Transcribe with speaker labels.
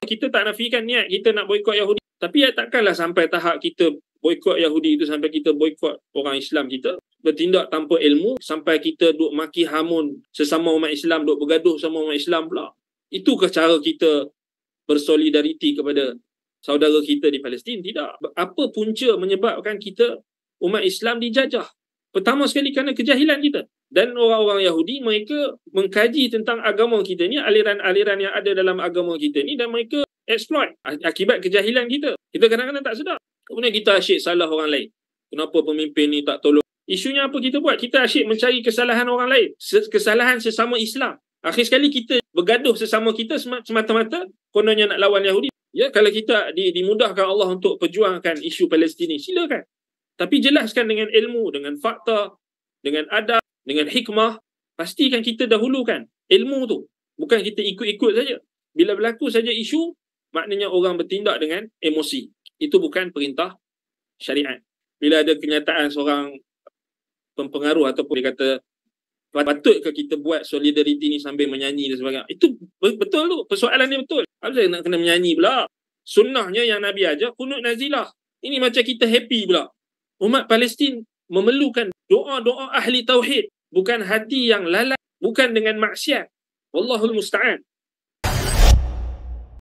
Speaker 1: kita tak nafikan niat kita nak boykot Yahudi. Tapi ya takkanlah sampai tahap kita boykot Yahudi itu sampai kita boykot orang Islam kita. Bertindak tanpa ilmu sampai kita duk maki hamun sesama umat Islam, duk bergaduh sama umat Islam pula. Itukah cara kita bersolidariti kepada saudara kita di Palestin? Tidak. Apa punca menyebabkan kita umat Islam dijajah? Pertama sekali kerana kejahilan kita. Dan orang-orang Yahudi mereka mengkaji tentang agama kita ni, aliran-aliran yang ada dalam agama kita ni dan mereka exploit akibat kejahilan kita. Kita kadang-kadang tak sedar. Kemudian kita asyik salah orang lain. Kenapa pemimpin ni tak tolong? Isunya apa kita buat? Kita asyik mencari kesalahan orang lain. Kesalahan sesama Islam. Akhir sekali kita bergaduh sesama kita semata-mata kononnya nak lawan Yahudi. Ya, kalau kita dimudahkan Allah untuk perjuangkan isu Palestin ini, silakan tapi jelaskan dengan ilmu dengan fakta dengan adab dengan hikmah pastikan kita dahulukan ilmu tu bukan kita ikut-ikut saja bila berlaku saja isu maknanya orang bertindak dengan emosi itu bukan perintah syariat bila ada kenyataan seorang pempengaruh ataupun dia kata patut ke kita buat solidariti ni sambil menyanyi dan sebagainya itu betul tu persoalan ni betul apa saya nak kena menyanyi pula sunnahnya yang nabi ajar kunut nazilah ini macam kita happy pula umat Palestin memerlukan doa-doa ahli tauhid bukan hati yang lalai bukan dengan maksiat wallahul musta'an